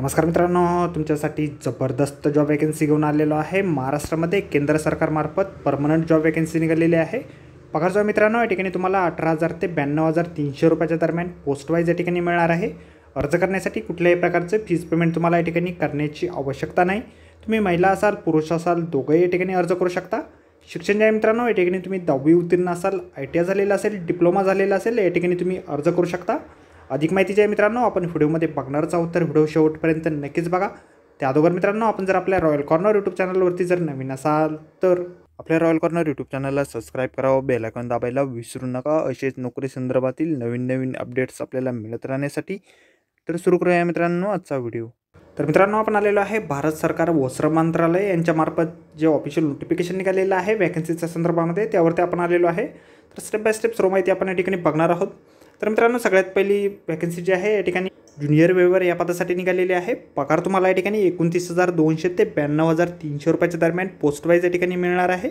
नमस्कार मित्रांनो तुमच्यासाठी जबरदस्त जॉब वॅकन्सी घेऊन आलेलो आहे महाराष्ट्रामध्ये केंद्र सरकारमार्फत परमनंट जॉब वॅकन्सी निघालेली आहे पगार जो मित्रांनो या ठिकाणी तुम्हाला अठरा हजार ते ब्याण्णव हजार तीनशे रुपयाच्या दरम्यान पोस्ट या ठिकाणी मिळणार आहे अर्ज करण्यासाठी कुठल्याही प्रकारचे फीज पेमेंट तुम्हाला या ठिकाणी करण्याची आवश्यकता नाही तुम्ही महिला असाल पुरुष असाल दोघंही या ठिकाणी अर्ज करू शकता शिक्षण ज्या मित्रांनो या ठिकाणी तुम्ही दहावी उत्तीर्ण असाल आय टी आय झालेला असेल डिप्लोमा झालेला असेल या ठिकाणी तुम्ही अर्ज करू शकता अधिक माहितीची आहे मित्रांनो आपण व्हिडिओमध्ये बघणारच आहोत तर व्हिडिओ शेवटपर्यंत नक्कीच बघा त्या अगोदर मित्रांनो आपण जर आपल्या रॉयल कॉर्नर यूट्यूब चॅनलवरती जर नवीन असाल तर आपल्या रॉयल कॉर्नर यूट्यूब चॅनलला सबस्क्राईब करावं बेलायकॉन दाबायला विसरू नका असेच नोकरी संदर्भातील नवीन नवीन अपडेट्स आपल्याला मिळत राहण्यासाठी तर सुरू करूया मित्रांनो आजचा व्हिडिओ तर मित्रांनो आपण आलेलो आहे भारत सरकार वस्त्र मंत्रालय यांच्यामार्फत जे ऑफिशियल नोटिफिकेशन निघालेलं आहे वॅकन्सीच्या संदर्भामध्ये त्यावरती आपण आलेलो आहे तर स्टेप बाय स्टेप सर्व माहिती आपण या ठिकाणी बघणार आहोत तर मित्रांनो सगळ्यात पहिली वॅकन्सी जी आहे या ठिकाणी ज्युनियर वेवर या पदासाठी निघालेली आहे पगार तुम्हाला या ठिकाणी एकोणतीस हजार दोनशे ते ब्याण्णव हजार तीनशे रुपयाच्या दरम्यान पोस्ट या ठिकाणी मिळणार आहे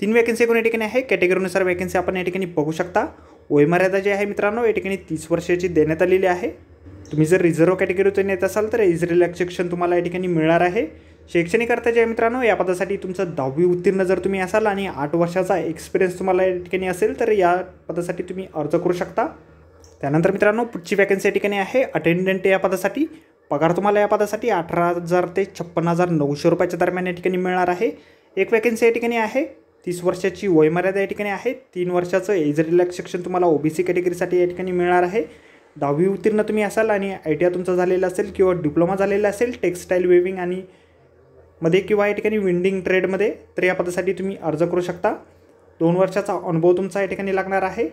तीन वॅकन्सी एकूण या ठिकाणी आहे कॅटेगरीनुसार वॅकन्सी आपण या ठिकाणी बघू शकता वयमर्यादा जी आहे मित्रांनो या ठिकाणी तीस वर्षाची देण्यात आलेली आहे तुम्ही जर रिझर्व्ह कॅटेगरीतून येत असाल तर एज रिलॅक्सेशन तुम्हाला या ठिकाणी मिळणार आहे शैक्षणिक अर्थ जे आहे मित्रांनो या पदासाठी तुमचं दहावी उत्तीर्ण जर तुम्ही असाल आणि आठ वर्षाचा एक्सपिरियन्स तुम्हाला या ठिकाणी असेल तर या पदासाठी तुम्ही अर्ज करू शकता त्यानंतर मित्रांनो पुढची वॅकन्सी या ठिकाणी आहे अटेंडंट या पदासाठी पगार तुम्हाला या पदासाठी अठरा हजार ते छप्पन्न हजार नऊशे रुपयाच्या दरम्यान या ठिकाणी मिळणार आहे एक वॅकन्सी या ठिकाणी आहे तीस वर्षाची वयमर्यादा या ठिकाणी आहे तीन वर्षाचं एज रिलॅक्सेशन तुम्हाला ओबीसी कॅटेगरीसाठी या ठिकाणी मिळणार आहे दहावी उत्तीर्ण तुम्ही असाल आणि आय टी आय तुमचा झालेला असेल किंवा डिप्लोमा झालेला असेल टेक्स्टाईल वेविंग आणि मध्ये किंवा या ठिकाणी विंडिंग ट्रेडमध्ये तर या पदासाठी तुम्ही अर्ज करू शकता दोन वर्षाचा अनुभव तुमचा या ठिकाणी लागणार आहे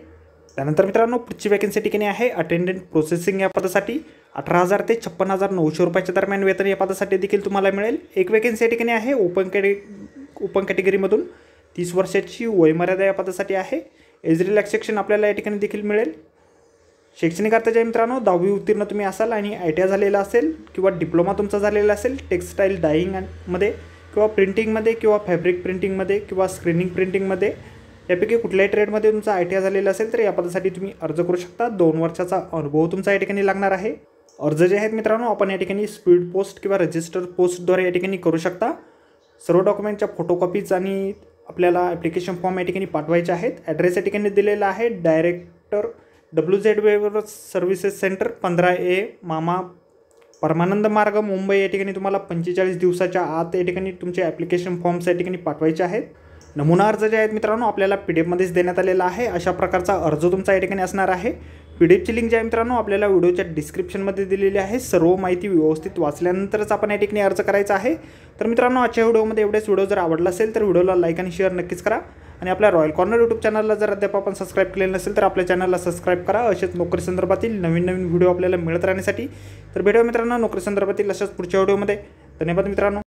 त्यानंतर मित्रांनो पुढची वॅकन्सी ठिकाणी आहे अटेंडंट प्रोसेसिंग या पदासाठी अठरा हजार ते छप्पन हजार नऊशे रुपयाच्या दरम्यान वेतन या पदासाठी देखील तुम्हाला मिळेल एक वॅकन्सी या ठिकाणी आहे ओपन कॅटे ओपन कॅटेगरीमधून तीस वर्षाची वयमर्यादा या पदासाठी आहे एज रिलॅक्सेशन आपल्याला या ठिकाणी देखील मिळेल शैक्षणिक अर्थाच्या मित्रांनो दहावी उत्तीर्ण तुम्ही असाल आणि आय टी आय झालेला असेल किंवा डिप्लोमा तुमचा झालेला असेल टेक्स्टाईल डाईंगमध्ये किंवा प्रिंटिंगमध्ये किंवा फॅब्रिक प्रिंटिंगमध्ये किंवा स्क्रीनिंग प्रिंटिंगमध्ये यापैकी कुठल्याही ट्रेडमध्ये तुमचा आय टी आय झालेला असेल तर या पदासाठी तुम्ही अर्ज करू शकता दोन वर्षाचा अनुभव तुमचा या ठिकाणी लागणार आहे अर्ज जे आहेत मित्रांनो आपण या ठिकाणी स्पीड पोस्ट किंवा रजिस्टर पोस्टद्वारे या ठिकाणी करू शकता सर्व डॉक्युमेंटच्या फोटोकॉपीज आणि आपल्याला ॲप्लिकेशन फॉर्म या ठिकाणी पाठवायचे आहेत ॲड्रेस या ठिकाणी दिलेला आहे director W Z waiver services centre पंधरा ए मामा परमानंद मार्ग मुंबई या ठिकाणी तुम्हाला पंचेचाळीस दिवसाच्या आत या ठिकाणी तुमचे ॲप्लिकेशन फॉर्म्स या ठिकाणी पाठवायचे आहेत नमुना अर्ज जे आहेत मित्रांनो आपल्याला पी डी एफमध्येच देण्यात आलेला आहे अशा प्रकारचा अर्ज तुमचा या ठिकाणी असणार आहे पी डी एफची लिंक जी आहे मित्रांनो आपल्याला व्हिडिओच्या डिस्क्रिप्शनमध्ये दिलेली आहे सर्व माहिती व्यवस्थित वाचल्यानंतरच आपण या ठिकाणी अर्ज करायचा आहे तर मित्रांनो आजच्या व्हिडिओमध्ये एवढेच व्हिडिओ जर आवडला असेल तर व्हिडिओला लाईक आणि शेअर नक्कीच करा आणि आपल्या रॉयल कॉर्नर यूट्यूब चॅनलला जर अद्याप आपण सबस्क्राईब केलेलं नसेल तर आपल्या चॅनलला सबस्क्राईब करा असेच नोकरी संदर्भातील नवीन नवीन व्हिडिओ आपल्याला मिळत राहण्यासाठी तर भेटूया मित्रांनो नोकरी संदर्भातील अशाच पुढच्या व्हिडिओमध्ये धन्यवाद मित्रांनो